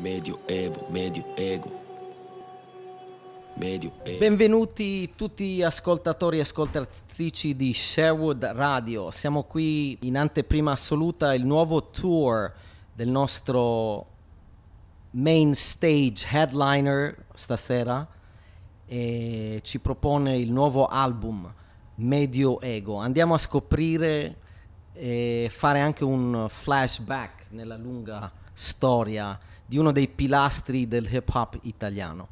Medio evo, medio ego. Medio ego. Benvenuti tutti ascoltatori e ascoltatrici di Sherwood Radio. Siamo qui in anteprima assoluta il nuovo tour del nostro main stage headliner stasera e ci propone il nuovo album Medio Ego. Andiamo a scoprire e fare anche un flashback nella lunga storia di uno dei pilastri del hip hop italiano.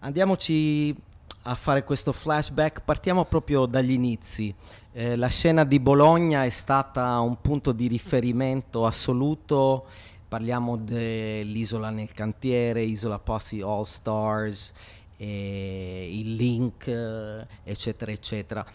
Andiamoci a fare questo flashback, partiamo proprio dagli inizi. Eh, la scena di Bologna è stata un punto di riferimento assoluto, parliamo dell'isola nel cantiere, Isola Posse All Stars, eh, il link, eh, eccetera, eccetera.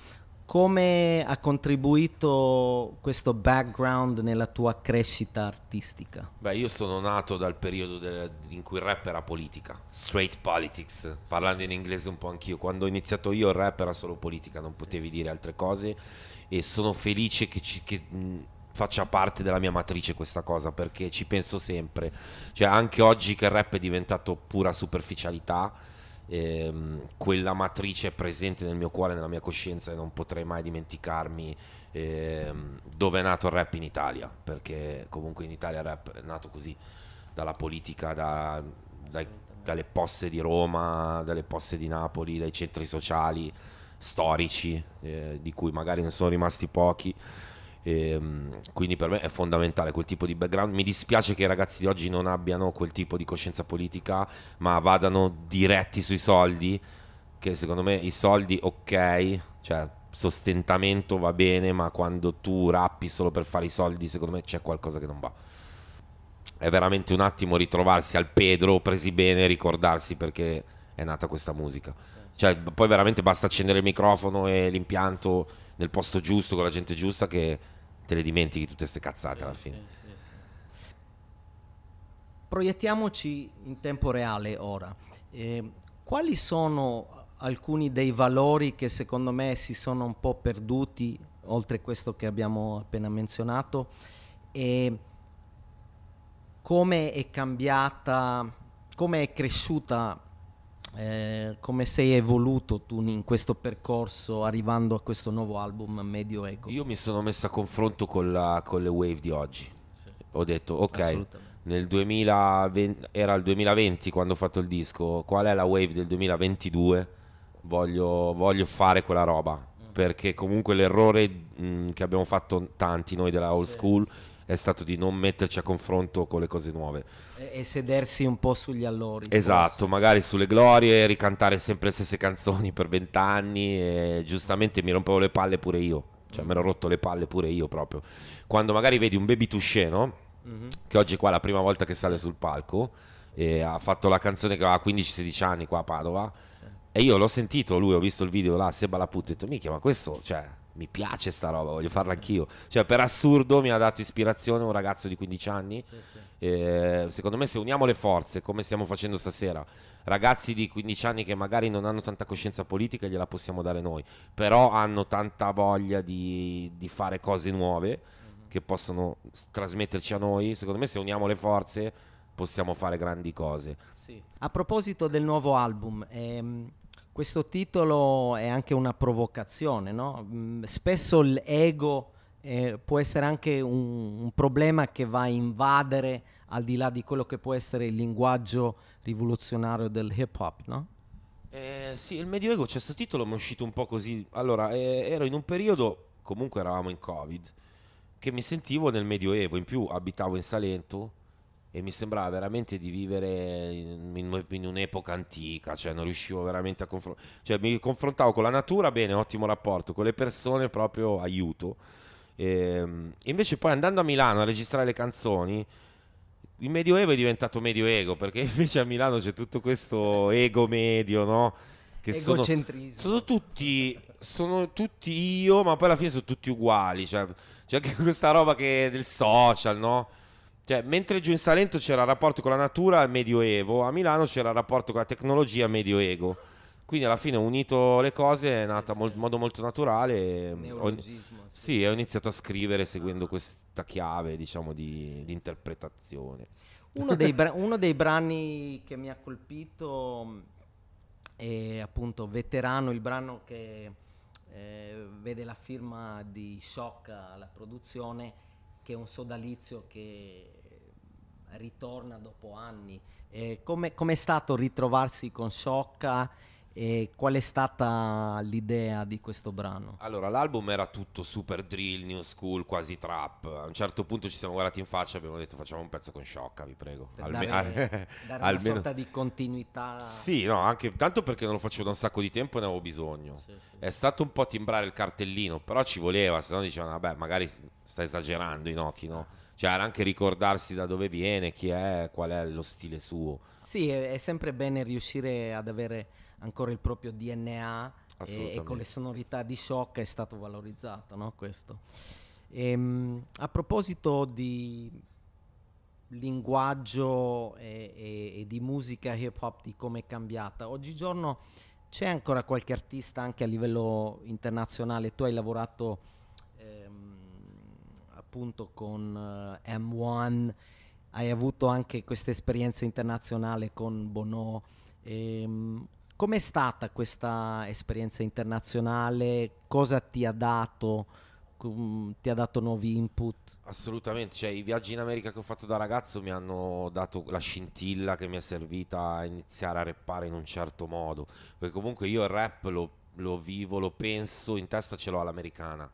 Come ha contribuito questo background nella tua crescita artistica? Beh, io sono nato dal periodo de- in cui il rap era politica, straight politics, parlando in inglese un po' anch'io. Quando ho iniziato io il rap era solo politica, non potevi dire altre cose e sono felice che, ci, che mh, faccia parte della mia matrice questa cosa perché ci penso sempre. Cioè, anche oggi che il rap è diventato pura superficialità ehm, quella matrice è presente nel mio cuore, nella mia coscienza e non potrei mai dimenticarmi ehm, dove è nato il rap in Italia, perché comunque in Italia il rap è nato così, dalla politica, da, dai, dalle poste di Roma, dalle poste di Napoli, dai centri sociali storici, eh, di cui magari ne sono rimasti pochi. E, ehm, quindi per me è fondamentale quel tipo di background. Mi dispiace che i ragazzi di oggi non abbiano quel tipo di coscienza politica, ma vadano diretti sui soldi, che secondo me i soldi, ok, cioè sostentamento va bene, ma quando tu rappi solo per fare i soldi, secondo me c'è qualcosa che non va. È veramente un attimo ritrovarsi al Pedro, presi bene, ricordarsi perché è nata questa musica. Cioè, poi veramente basta accendere il microfono e l'impianto nel posto giusto, con la gente giusta, che te le dimentichi tutte queste cazzate sì, alla fine. Sì, sì, Proiettiamoci in tempo reale ora. Eh, quali sono alcuni dei valori che secondo me si sono un po' perduti, oltre a questo che abbiamo appena menzionato, e come è cambiata, come è cresciuta eh, come sei evoluto tu in questo percorso arrivando a questo nuovo album Medio Ego? Io mi sono messo a confronto con, la, con le wave di oggi. Sì. Ho detto, ok, nel 2020, era il 2020 quando ho fatto il disco, qual è la wave del 2022? Voglio, voglio fare quella roba. Mm. Perché comunque l'errore mh, mm, che abbiamo fatto tanti noi della old sì. school è stato di non metterci a confronto con le cose nuove. E, sedersi un po' sugli allori. Esatto, forse. magari sulle glorie, ricantare sempre le stesse canzoni per vent'anni e giustamente mi rompevo le palle pure io, cioè mm. me l'ho rotto le palle pure io proprio. Quando magari vedi un baby Touché, no? mm-hmm. Che oggi qua è la prima volta che sale sul palco e ha fatto la canzone che aveva 15-16 anni qua a Padova. E io l'ho sentito, lui, ho visto il video là, Seba e ho detto, mica, ma questo, cioè, mi piace sta roba, voglio farla anch'io. Cioè, per assurdo mi ha dato ispirazione un ragazzo di 15 anni. Sì, sì. Eh, secondo me, se uniamo le forze, come stiamo facendo stasera, ragazzi di 15 anni che magari non hanno tanta coscienza politica, gliela possiamo dare noi, però hanno tanta voglia di, di fare cose nuove mhm. che possono trasmetterci a noi. Secondo me, se uniamo le forze, possiamo fare grandi cose. Sì. A proposito del nuovo album, ehm questo titolo è anche una provocazione, no? Mm, spesso l'ego eh, può essere anche un, un, problema che va a invadere al di là di quello che può essere il linguaggio rivoluzionario del hip hop, no? Eh, sì, il Medioevo, c'è questo titolo, mi è uscito un po' così. Allora, eh, ero in un periodo, comunque eravamo in Covid, che mi sentivo nel Medioevo, in più abitavo in Salento, e mi sembrava veramente di vivere in, in un'epoca antica, cioè non riuscivo veramente a confrontare, cioè mi confrontavo con la natura, bene, ottimo rapporto, con le persone proprio aiuto. E, ehm, invece poi andando a Milano a registrare le canzoni, il medioevo è diventato medio ego, perché invece a Milano c'è tutto questo ego medio, no? Che sono, sono, tutti, sono tutti io, ma poi alla fine sono tutti uguali, cioè c'è anche questa roba che del social, no? Cioè, mentre giù in Salento c'era il rapporto con la natura medioevo, a Milano c'era il rapporto con la tecnologia medioevo. Quindi alla fine ho unito le cose, è nata in modo molto naturale. Mm, ho, sì, ho iniziato a scrivere seguendo questa chiave, diciamo, di, di interpretazione. Uno dei, bra- uno dei brani che mi ha colpito è appunto Veterano, il brano che eh, vede la firma di Shock alla produzione che è un sodalizio che ritorna dopo anni. Eh, come, è stato ritrovarsi con Sciocca e qual è stata l'idea di questo brano? Allora, l'album era tutto super drill, new school, quasi trap. A un certo punto ci siamo guardati in faccia e abbiamo detto facciamo un pezzo con sciocca, vi prego. Per Alme- dare, dare almeno... una sorta di continuità. Sì, no, anche tanto perché non lo facevo da un sacco di tempo e ne avevo bisogno. Sì, sì. È stato un po' timbrare il cartellino, però ci voleva, se no dicevano vabbè, magari sta esagerando Inoki, no? cioè anche ricordarsi da dove viene, chi è, qual è lo stile suo. Sì, è, sempre bene riuscire ad avere ancora il proprio DNA e, e, con le sonorità di shock è stato valorizzato no? questo. Ehm, a proposito di linguaggio e, e, e di musica hip hop, di come è cambiata, oggigiorno c'è ancora qualche artista anche a livello internazionale, tu hai lavorato appunto con uh, eh, M1, hai avuto anche questa esperienza internazionale con Bono. Ehm, Come è stata questa esperienza internazionale? Cosa ti ha dato? ti ha dato nuovi input? Assolutamente, cioè, i viaggi in America che ho fatto da ragazzo mi hanno dato la scintilla che mi è servita a iniziare a rappare in un certo modo, perché comunque io il rap lo, lo vivo, lo penso, in testa ce l'ho all'americana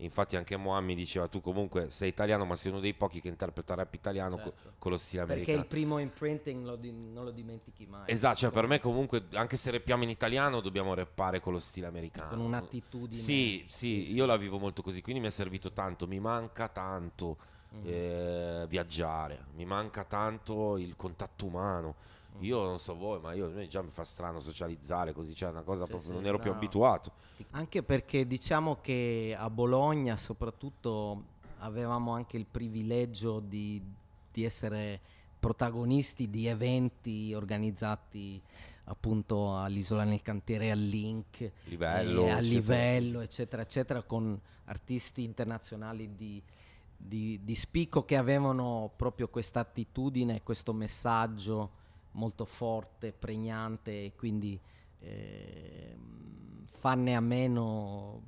Infatti anche Mohan mi diceva tu comunque sei italiano ma sei uno dei pochi che interpreta rap italiano certo. co- con lo stile americano. Perché il primo imprinting lo di- non lo dimentichi mai. Esatto, cioè ecco. per me comunque anche se rappiamo in italiano dobbiamo rappare con lo stile americano. Con un'attitudine. Sì, sì, io la vivo molto così, quindi mi è servito tanto, mi manca tanto mm-hmm. eh, viaggiare, mi manca tanto il contatto umano Mm. Io non so voi, ma io, già mi fa strano socializzare così, cioè una cosa sì, proprio sì, non ero no. più abituato. Anche perché diciamo che a Bologna soprattutto avevamo anche il privilegio di, di essere protagonisti di eventi organizzati appunto all'Isola nel Cantiere, al Link, eh, livello, eh, a livello, eccetera, eccetera, con artisti internazionali di, di, di spicco che avevano proprio questa attitudine, questo messaggio molto forte, pregnante e quindi eh, farne a meno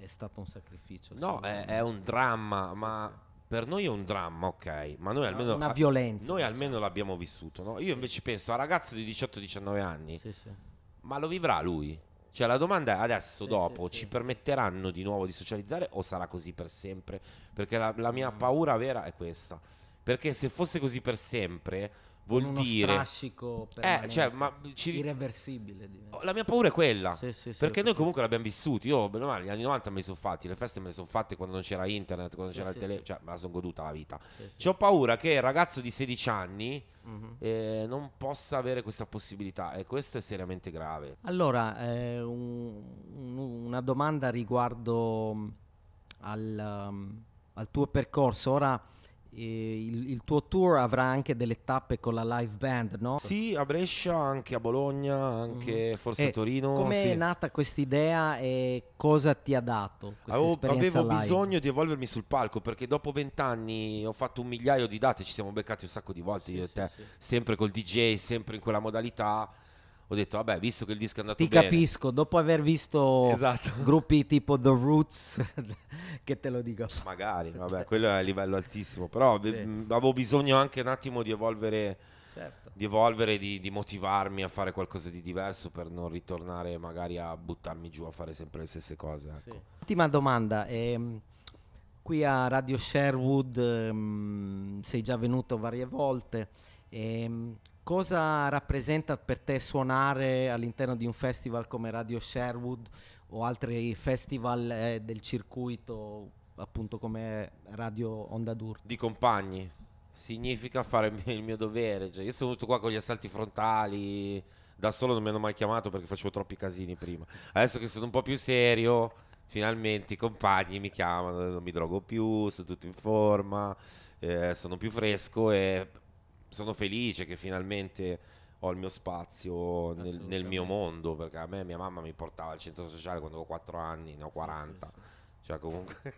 è stato un sacrificio. No, è, è, un dramma, sì, ma sì. per noi è un dramma, ok, ma noi almeno... Una violenza. Noi diciamo. almeno l'abbiamo vissuto, no? Io invece penso a ragazzo di 18-19 anni, sì, ma lo vivrà lui? Cioè la domanda è adesso, dopo, ci permetteranno di nuovo di socializzare o sarà così per sempre? Perché la, la mia mm. paura vera è questa. Perché se fosse così per sempre vuol uno dire strascico eh, cioè, ma ci... irreversibile la mia paura è quella sì, sì, sì, perché noi comunque l'abbiamo vissuto io bene male, gli anni 90 me li sono fatti le feste me le sono fatte quando non c'era internet quando c'era il telefono cioè me la sono goduta la vita sì, ho paura che il ragazzo di 16 anni mm-hmm. eh, non possa avere questa possibilità e questo è seriamente grave allora eh, un, un, una domanda riguardo mm, al, um, al tuo percorso ora eh, il, il, tuo tour avrà anche delle tappe con la live band, no? Sì, a Brescia, anche a Bologna, anche mm. forse e eh, a Torino. Come sì. è nata questa idea e cosa ti ha dato? Avevo, avevo bisogno di evolvermi sul palco perché dopo vent'anni ho fatto un migliaio di date, ci siamo beccati un sacco di volte sì, io sì, e te, sempre col DJ, sempre in quella modalità ho detto, vabbè, visto che il disco è andato Ti bene... Ti capisco, dopo aver visto esatto. gruppi tipo The Roots, che te lo dico. Magari, vabbè, quello è a livello altissimo, però sì. avevo bisogno anche un attimo di evolvere... Certo. di evolvere, di, di, motivarmi a fare qualcosa di diverso per non ritornare magari a buttarmi giù a fare sempre le stesse cose. Ecco. Sì. Ultima domanda, ehm, qui a Radio Sherwood ehm, sei già venuto varie volte, ehm, Cosa rappresenta per te suonare all'interno di un festival come Radio Sherwood o altri festival eh, del circuito, appunto come Radio Onda Dur? Di compagni, significa fare il mio, il mio dovere. Cioè, io sono venuto qua con gli assalti frontali, da solo non mi hanno mai chiamato perché facevo troppi casini prima. Adesso che sono un po' più serio, finalmente i compagni mi chiamano, non mi drogo più, sono tutto in forma, eh, sono più fresco e sono felice che finalmente ho il mio spazio nel, nel, mio mondo, perché a me mia mamma mi portava al centro sociale quando avevo 4 anni, ne ho 40, sì, sì, sì. cioè comunque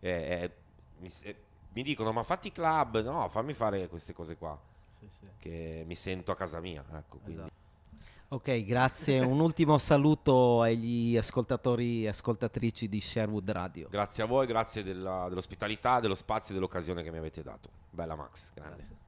eh, eh, mi, eh, mi, dicono ma fatti club, no, fammi fare queste cose qua, che mi sento a casa mia, ecco, esatto. Ok, grazie. Un ultimo saluto agli ascoltatori e ascoltatrici di Sherwood Radio. Grazie a voi, grazie della, dell'ospitalità, dello spazio e dell'occasione che mi avete dato. Bella Max, grande. Grazie.